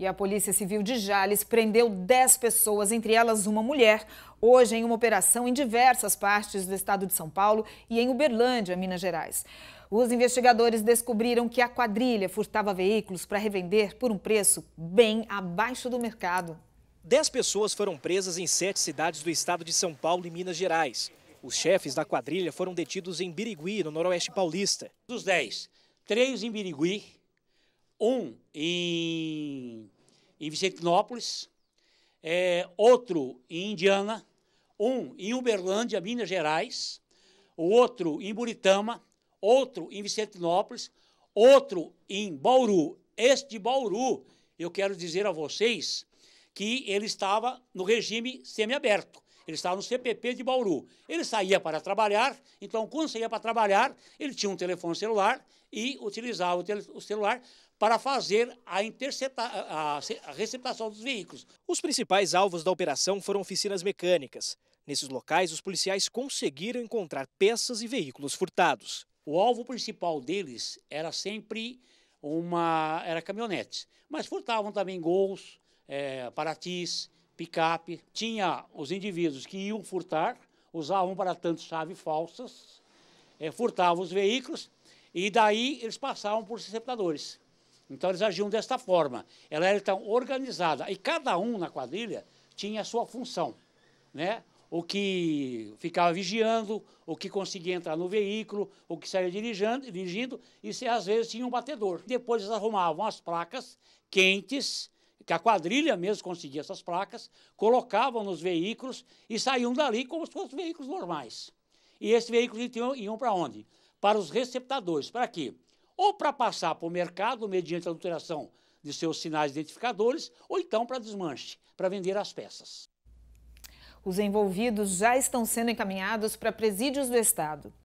E a Polícia Civil de Jales prendeu 10 pessoas, entre elas uma mulher, hoje em uma operação em diversas partes do estado de São Paulo e em Uberlândia, Minas Gerais. Os investigadores descobriram que a quadrilha furtava veículos para revender por um preço bem abaixo do mercado. Dez pessoas foram presas em sete cidades do estado de São Paulo e Minas Gerais. Os chefes da quadrilha foram detidos em Birigui, no noroeste paulista. Dos dez, três em Birigui, um em, em Vicentinópolis, é, outro em Indiana, um em Uberlândia, Minas Gerais, o outro em Buritama, outro em Vicentinópolis, outro em Bauru. Este de Bauru, eu quero dizer a vocês que ele estava no regime semiaberto. Ele estava no CPP de Bauru. Ele saía para trabalhar, então, quando saía para trabalhar, ele tinha um telefone celular e utilizava o celular para fazer a, a receptação dos veículos. Os principais alvos da operação foram oficinas mecânicas. Nesses locais, os policiais conseguiram encontrar peças e veículos furtados. O alvo principal deles era sempre uma era caminhonetes, mas furtavam também gols, é, paratis, picape. Tinha os indivíduos que iam furtar, usavam para tanto chave falsas, é, furtavam os veículos e daí eles passavam por receptadores. Então eles agiam desta forma. Ela era então organizada e cada um na quadrilha tinha a sua função, né? O que ficava vigiando, o que conseguia entrar no veículo, o que saía dirigindo, dirigindo e se às vezes tinha um batedor. Depois eles arrumavam as placas quentes, que a quadrilha mesmo conseguia essas placas, colocavam nos veículos e saíam dali como se fossem veículos normais. E esses veículos então, iam para onde? para os receptadores. Para quê? Ou para passar para o mercado mediante a adulteração de seus sinais identificadores, ou então para desmanche, para vender as peças. Os envolvidos já estão sendo encaminhados para presídios do Estado.